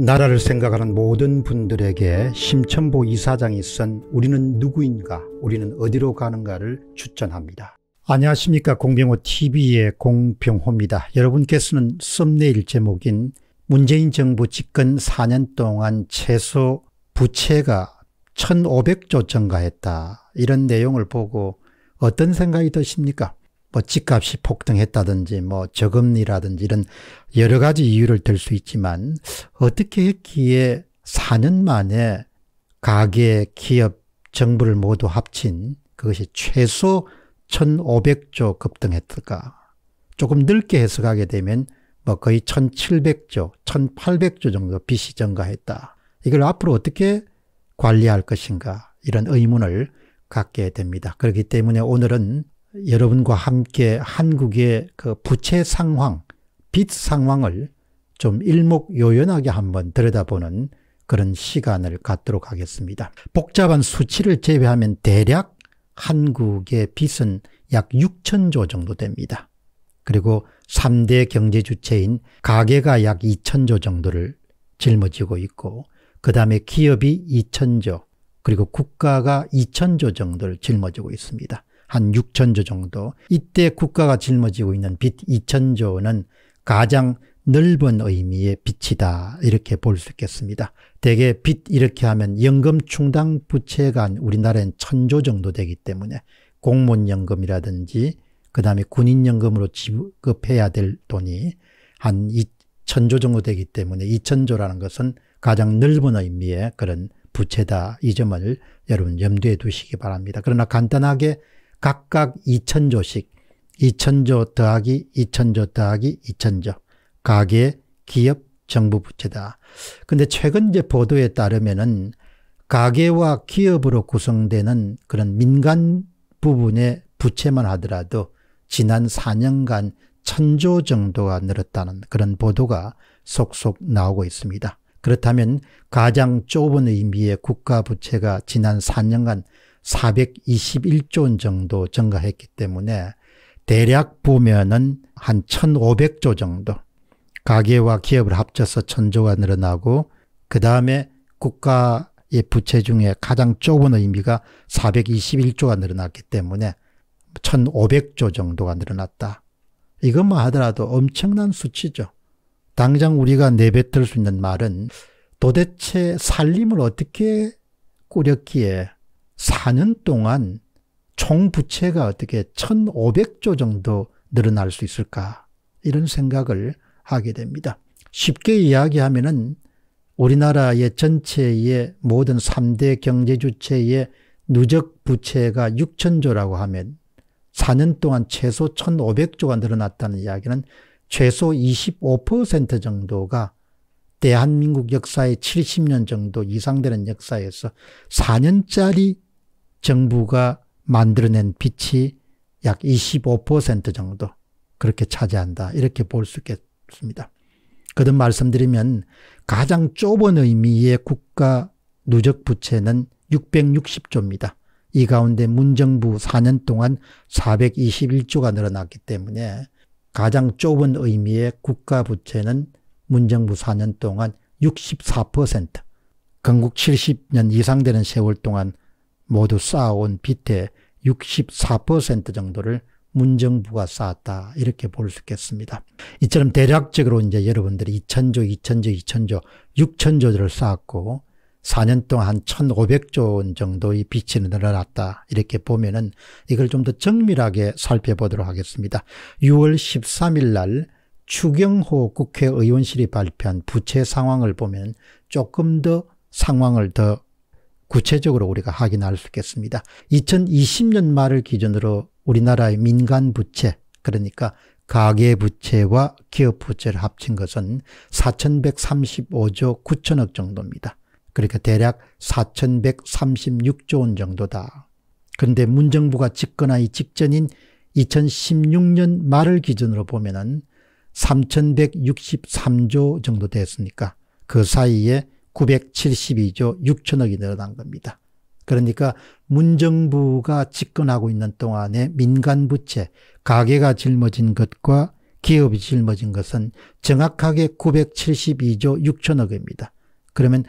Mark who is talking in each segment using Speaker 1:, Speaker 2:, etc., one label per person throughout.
Speaker 1: 나라를 생각하는 모든 분들에게 심천보 이사장이 쓴 우리는 누구인가 우리는 어디로 가는가를 추천합니다. 안녕하십니까 공병호TV의 공병호입니다. 여러분께서는 썸네일 제목인 문재인 정부 집권 4년 동안 최소 부채가 1500조 증가했다 이런 내용을 보고 어떤 생각이 드십니까? 뭐 집값이 폭등했다든지 뭐 저금리라든지 이런 여러 가지 이유를 들 수 있지만 어떻게 했기에 4년 만에 가계, 기업, 정부를 모두 합친 그것이 최소 1,500조 급등했을까? 조금 넓게 해석하게 되면 뭐 거의 1,700조, 1,800조 정도 빚이 증가했다. 이걸 앞으로 어떻게 관리할 것인가? 이런 의문을 갖게 됩니다. 그렇기 때문에 오늘은 여러분과 함께 한국의 그 부채 상황, 빚 상황을 좀 일목요연하게 한번 들여다보는 그런 시간을 갖도록 하겠습니다. 복잡한 수치를 제외하면 대략 한국의 빚은 약 6천조 정도 됩니다. 그리고 3대 경제 주체인 가계가 약 2천조 정도를 짊어지고 있고 그 다음에 기업이 2천조 그리고 국가가 2천조 정도를 짊어지고 있습니다. 한 6천조 정도 이때 국가가 짊어지고 있는 빚 2천조는 가장 넓은 의미의 빚이다 이렇게 볼 수 있겠습니다. 대개 빚 이렇게 하면 연금 충당 부채가 우리나라엔 천조 정도 되기 때문에 공무원 연금이라든지 그 다음에 군인연금으로 지급해야 될 돈이 한 2천조 정도 되기 때문에 2천조라는 것은 가장 넓은 의미의 그런 부채다 이 점을 여러분 염두에 두시기 바랍니다. 그러나 간단하게 각각 2천조씩 2천조 더하기 2천조 더하기 2천조 가계, 기업, 정부 부채다. 근데 최근 제 보도에 따르면은 가계와 기업으로 구성되는 그런 민간 부분의 부채만 하더라도 지난 4년간 천조 정도가 늘었다는 그런 보도가 속속 나오고 있습니다. 그렇다면 가장 좁은 의미의 국가 부채가 지난 4년간 421조 원 정도 증가했기 때문에 대략 보면은 한 1,500조 정도 가계와 기업을 합쳐서 천조가 늘어나고 그 다음에 국가의 부채 중에 가장 좁은 의미가 421조가 늘어났기 때문에 1,500조 정도가 늘어났다. 이것만 뭐 하더라도 엄청난 수치죠. 당장 우리가 내뱉을 수 있는 말은 도대체 살림을 어떻게 꾸렸기에 4년 동안 총 부채가 어떻게 1,500조 정도 늘어날 수 있을까 이런 생각을 하게 됩니다. 쉽게 이야기하면은 우리나라의 전체의 모든 3대 경제 주체의 누적 부채가 6천조라고 하면 4년 동안 최소 1,500조가 늘어났다는 이야기는 최소 25% 정도가 대한민국 역사의 70년 정도 이상 되는 역사에서 4년짜리 정부가 만들어낸 빛이 약 25% 정도 그렇게 차지한다. 이렇게 볼 수 있겠습니다. 거듭 말씀드리면 가장 좁은 의미의 국가 누적 부채는 660조입니다. 이 가운데 문정부 4년 동안 421조가 늘어났기 때문에 가장 좁은 의미의 국가 부채는 문정부 4년 동안 64% 건국 70년 이상 되는 세월 동안 모두 쌓아온 빚의 64% 정도를 문정부가 쌓았다 이렇게 볼 수 있겠습니다. 이처럼 대략적으로 이제 여러분들이 2천조, 2천조, 2천조, 6천조를 쌓았고 4년 동안 한 1,500조 원 정도의 빚이 늘어났다. 이렇게 보면은 이걸 좀 더 정밀하게 살펴보도록 하겠습니다. 6월 13일 날 추경호 국회의원실이 발표한 부채 상황을 보면 조금 더 상황을 더 구체적으로 우리가 확인할 수 있겠습니다. 2020년 말을 기준으로 우리나라의 민간 부채 그러니까 가계 부채와 기업 부채를 합친 것은 4,135조 9천억 정도입니다. 그러니까 대략 4,136조 원 정도다. 그런데 문정부가 집권하기 직전인 2016년 말을 기준으로 보면은 3,163조 정도 됐으니까 그 사이에 972조 6천억이 늘어난 겁니다. 그러니까 문정부가 집권하고 있는 동안에 민간 부채, 가계가 짊어진 것과 기업이 짊어진 것은 정확하게 972조 6천억입니다. 그러면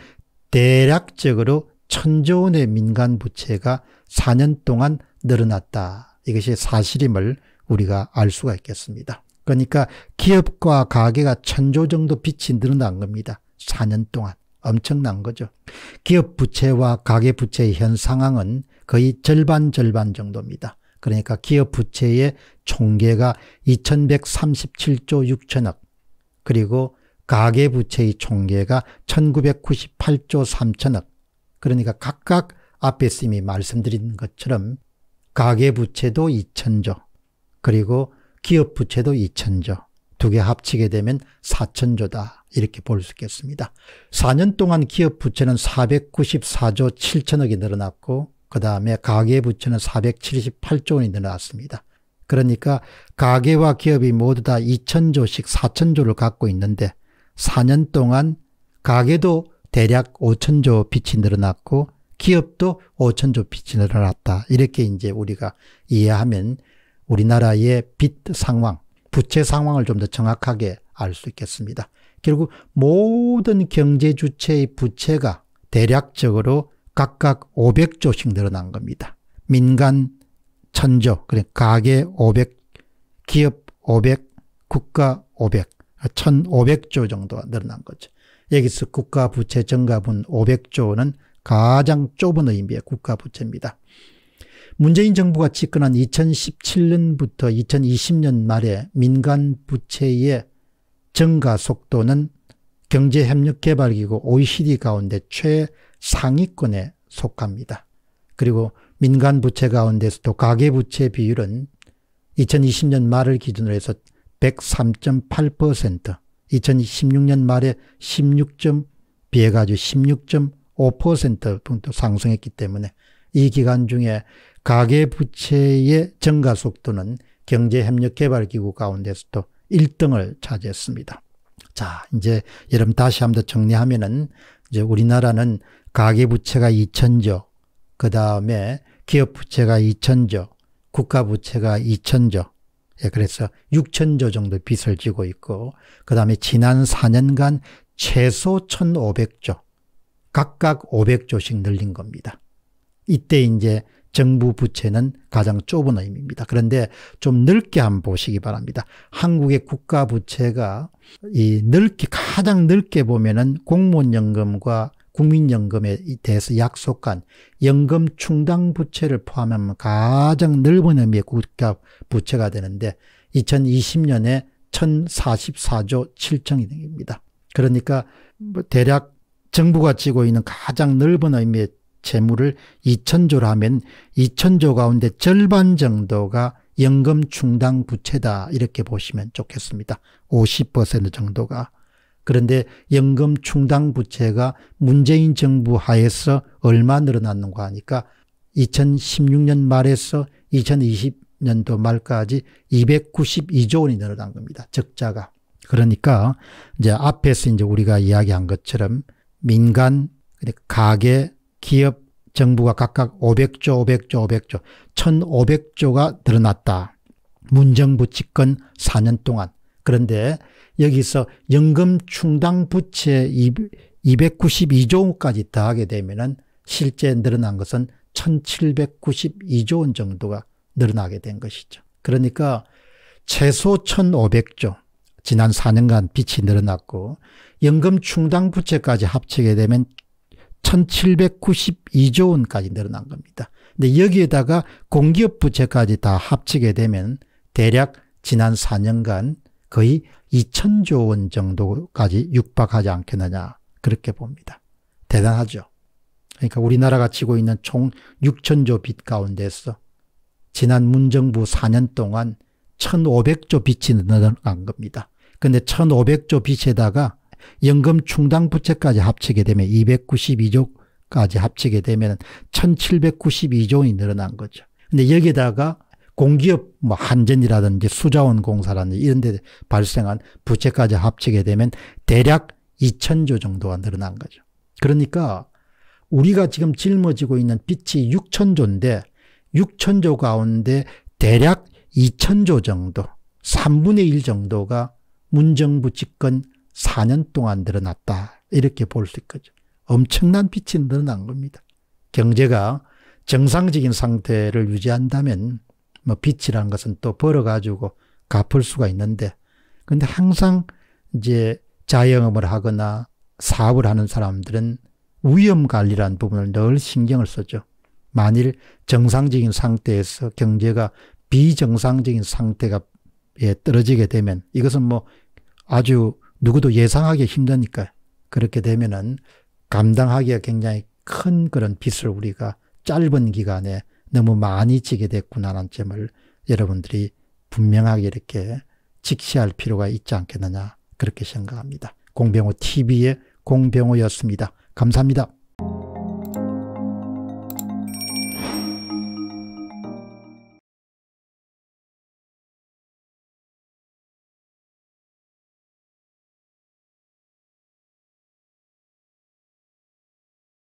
Speaker 1: 대략적으로 천조 원의 민간 부채가 4년 동안 늘어났다. 이것이 사실임을 우리가 알 수가 있겠습니다. 그러니까 기업과 가계가 천조 정도 빚이 늘어난 겁니다. 4년 동안. 엄청난 거죠. 기업 부채와 가계 부채의 현 상황은 거의 절반 절반 정도입니다. 그러니까 기업 부채의 총계가 2137조 6천억 그리고 가계 부채의 총계가 1998조 3천억 그러니까 각각 앞에 쌤이 말씀드린 것처럼 가계 부채도 2천조 그리고 기업 부채도 2천조 두개 합치게 되면 4천조다 이렇게 볼 수 있겠습니다. 4년 동안 기업 부채는 494조 7천억이 늘어났고 그 다음에 가계 부채는 478조 원이 늘어났습니다. 그러니까 가계와 기업이 모두 다 2천조씩 4천조를 갖고 있는데 4년 동안 가계도 대략 5천조 빚이 늘어났고 기업도 5천조 빚이 늘어났다. 이렇게 이제 우리가 이해하면 우리나라의 빚 상황 부채 상황을 좀 더 정확하게 알 수 있겠습니다. 결국 모든 경제 주체의 부채가 대략적으로 각각 500조씩 늘어난 겁니다. 민간 천조, 그러니까 가계 500, 기업 500, 국가 500, 1,500조 정도가 늘어난 거죠. 여기서 국가 부채 증가분 500조는 가장 좁은 의미의 국가 부채입니다. 문재인 정부가 집권한 2017년부터 2020년 말에 민간 부채의 증가 속도는 경제협력개발기구 OECD 가운데 최상위권에 속합니다. 그리고 민간 부채 가운데서도 가계부채 비율은 2020년 말을 기준으로 해서 103.8%, 2016년 말에 16점 비해가지고 16.5% 정도 상승했기 때문에 이 기간 중에 가계부채의 증가 속도는 경제협력개발기구 가운데서도 1등을 차지했습니다. 자, 이제 여러분 다시 한번 정리하면은 이제 우리나라는 가계부채가 2천조, 그 다음에 기업부채가 2천조, 국가부채가 2천조, 예, 그래서 6천조 정도 빚을 지고 있고, 그 다음에 지난 4년간 최소 1,500조, 각각 500조씩 늘린 겁니다. 이때 이제 정부 부채는 가장 좁은 의미입니다. 그런데 좀 넓게 한번 보시기 바랍니다. 한국의 국가 부채가 이 넓게 가장 넓게 보면은 공무원 연금과 국민연금에 대해서 약속한 연금 충당 부채를 포함하면 가장 넓은 의미의 국가 부채가 되는데 2020년에 1044조 7천이 됩니다. 그러니까 뭐 대략 정부가 지고 있는 가장 넓은 의미의 재물을 2천조라 하면 2천조 가운데 절반 정도가 연금 충당 부채다 이렇게 보시면 좋겠습니다. 50% 정도가. 그런데 연금 충당 부채가 문재인 정부 하에서 얼마 늘어났는가 하니까 2016년 말에서 2020년도 말까지 292조 원이 늘어난 겁니다. 적자가. 그러니까 이제 앞에서 이제 우리가 이야기한 것처럼 민간 가계 기업, 정부가 각각 500조, 500조, 500조, 1500조가 늘어났다. 문정부 집권 4년 동안. 그런데 여기서 연금 충당 부채 292조 원까지 더하게 되면 실제 늘어난 것은 1792조 원 정도가 늘어나게 된 것이죠. 그러니까 최소 1500조 지난 4년간 빚이 늘어났고 연금 충당 부채까지 합치게 되면 1792조 원까지 늘어난 겁니다. 근데 여기에다가 공기업 부채까지 다 합치게 되면 대략 지난 4년간 거의 2 0 0 0조원 정도까지 육박하지 않겠느냐 그렇게 봅니다. 대단하죠. 그러니까 우리나라가 지고 있는 총 6천조 빚 가운데서 지난 문정부 4년 동안 1,500조 빚이 늘어난 겁니다. 근데 1,500조 빚에다가 연금 충당 부채까지 합치게 되면 292조까지 합치게 되면 1792조 원이 늘어난 거죠. 근데 여기다가 공기업 뭐 한전이라든지 수자원 공사라든지 이런 데 발생한 부채까지 합치게 되면 대략 2천조 정도가 늘어난 거죠. 그러니까 우리가 지금 짊어지고 있는 빚이 6천조인데 6천조 가운데 대략 2천조 정도 3분의 1 정도가 문정부 집권 4년 동안 늘어났다. 이렇게 볼 수 있거든요. 엄청난 빛이 늘어난 겁니다. 경제가 정상적인 상태를 유지한다면 뭐빚이라 것은 또 벌어가지고 갚을 수가 있는데 근데 항상 이제 자영업을 하거나 사업을 하는 사람들은 위험 관리라는 부분을 늘 신경을 쓰죠. 만일 정상적인 상태에서 경제가 비정상적인 상태가 예, 떨어지게 되면 이것은 뭐 아주 누구도 예상하기 힘드니까 그렇게 되면은 감당하기가 굉장히 큰 그런 빚을 우리가 짧은 기간에 너무 많이 지게 됐구나라는 점을 여러분들이 분명하게 이렇게 직시할 필요가 있지 않겠느냐 그렇게 생각합니다. 공병호 TV의 공병호였습니다. 감사합니다.